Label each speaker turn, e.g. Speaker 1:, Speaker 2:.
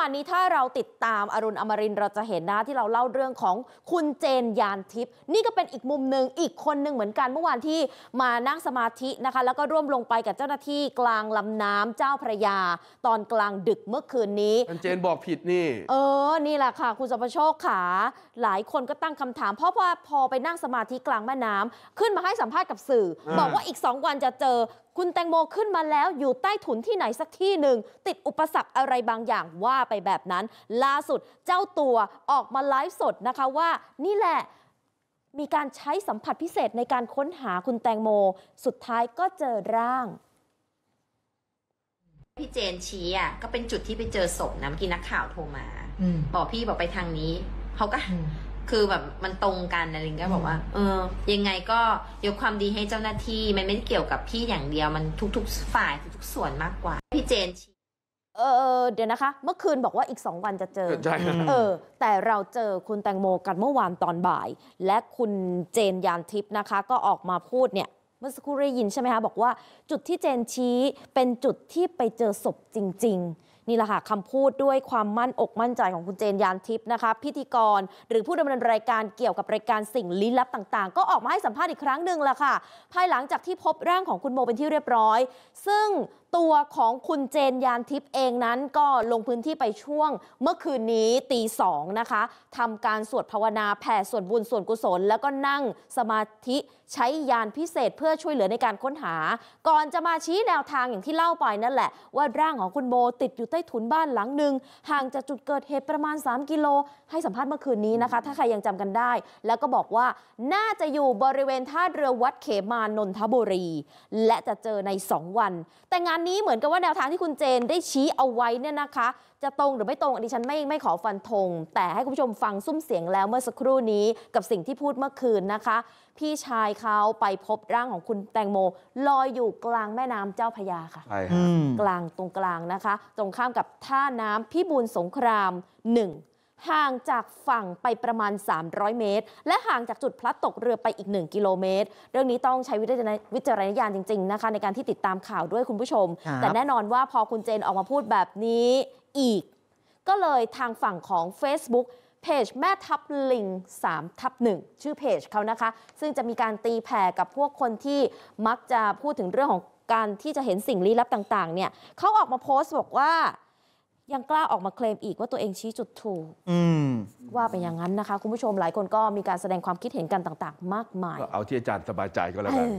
Speaker 1: วานนี้ถ้าเราติดตามอรุณอมรินเราจะเห็นนะที่เราเล่าเรื่องของคุณเจนยานทิพย์นี่ก็เป็นอีกมุมหนึ่งอีกคนหนึ่งเหมือนกันเมื่อวานที่มานั่งสมาธินะคะ แล้วก็ร่วมลงไปกับเจ้าหน้าที่กลางลำน้ำเจ้าพระยา ตอนกลางดึกเมื่อคืนนี้ คุ
Speaker 2: ณเจนบอกผิดนี่เอ
Speaker 1: อนี่แหละค่ะ คุณสุภโชคขา หลายคนก็ตั้งคำถามเพราะว่าพอไปนั่งสมาธิกลางแม่น้ำ ขึ้นมาให้สัมภาษณ์กับสื่อ บอกว่าอีก2วันจะเจอคุณแตงโมขึ้นมาแล้วอยู่ใต้ถุนที่ไหนสักที่หนึ่งติดอุปสรรคอะไรบางอย่างว่าไปแบบนั้นล่าสุดเจ้าตัวออกมาไลฟ์สดนะคะว่านี่แหละมีการใช้สัมผัสพิเศษในการค้นหาคุณแตงโมสุดท้ายก็เจอ
Speaker 2: ร่าง พี่เจนชี้อ่ะก็เป็นจุดที่ไปเจอศพนะเมื่อกี้นักข่าวโทรมาบอกพี่บอกไปทางนี้เขาก็คือแบบ มันตรงกันนะลิงก็บอกว่า เออ ยังไงก็ยกความดีให้เจ้าหน้าที่มันไม่ได้เกี่ยวกับพี่อย่างเดียวมันทุกๆ ฝ่ายทุกส่วนมากกว่า พี่เจน
Speaker 1: เออ เดี๋ยวนะคะ เมื่อคืนบอกว่าอีกสองวันจะเจอใช่เออ แต่เราเจอคุณแตงโมกันเมื่อวานตอนบ่าย และคุณเจนยานทิพย์นะคะ ก็ออกมาพูดเนี่ยเมื่อสักครู่ได้ยินใช่ไหมคะบอกว่าจุดที่เจนชี้เป็นจุดที่ไปเจอศพจริง ๆนี่แหละค่ะคำพูดด้วยความมั่นอกมั่นใจของคุณเจนยานทิพย์นะคะพิธีกรหรือผู้ดำเนินรายการเกี่ยวกับรายการสิ่งลี้ลับต่างๆ ก็ออกมาให้สัมภาษณ์อีกครั้งหนึ่งละค่ะ ภายหลังจากที่พบร่างของคุณโมเป็นที่เรียบร้อย ซึ่งตัวของคุณเจนยานทิพย์เองนั้นก็ลงพื้นที่ไปช่วงเมื่อคืนนี้ตีสองนะคะทำการสวดภาวนาแผ่ส่วนบุญส่วนกุศล แล้วก็นั่งสมาธิใช้ยานพิเศษเพื่อช่วยเหลือในการค้นหา ก่อนจะมาชี้แนวทางอย่างที่เล่าไปนั่นแหละว่าร่างของคุณโบติดอยู่ใต้ถุนบ้านหลังหนึ่งห่างจากจุดเกิดเหตุประมาณ 3 กิโลให้สัมภาษณ์เมื่อคืนนี้นะคะ ถ้าใครยังจำกันได้ แล้วก็บอกว่า น่าจะอยู่บริเวณท่าเรือวัดเขมานนทบุรี และจะเจอใน2วัน แต่งานนนี้เหมือนกับว่าแนวทางที่คุณเจนได้ชี้เอาไว้เนี่ยนะคะ จะตรงหรือไม่ตรง อันนี้ฉันไม่ไม่ขอฟันธงแต่ให้คุณผู้ชมฟังซุ้มเสียงแล้วเมื่อสักครู่นี้กับสิ่งที่พูดเมื่อคืนนะคะ พี่ชายเขาไปพบร่างของคุณแตงโม ลอยอยู่กลางแม่น้ำเจ้าพระยาค่ะใช่กลางตรงกลางนะคะ ตรงข้ามกับท่าน้ำพิบูลสงครามหนึ่งห่างจากฝั่งไปประมาณ 300 เมตร และห่างจากจุดพลัดตกเรือไปอีก 1 กิโลเมตร เรื่องนี้ต้องใช้วิจารณญาณจริง ๆ นะคะ ในการที่ติดตามข่าวด้วยคุณผู้ชม แต่แน่นอนว่าพอคุณเจนออกมาพูดแบบนี้อีก ก็เลยทางฝั่งของ Facebook เพจแม่ทับลิง3ทับ1ชื่อเพจเขานะคะ ซึ่งจะมีการตีแผ่กับพวกคนที่มักจะพูดถึงเรื่องของการที่จะเห็นสิ่งลี้ลับต่างๆ เนี่ยเขาออกมาโพสต์บอกว่ายังกล้าออกมาเคลมอีกว่าตัวเองชี้จุดถูกว่าเป็นอย่างนั้นนะคะ คุณผู้ชมหลายคนก็มีการแสดงความคิดเห็นกันต่างๆ มากมาย
Speaker 2: เอาที่อาจารย์สบายใจก็แล้วกัน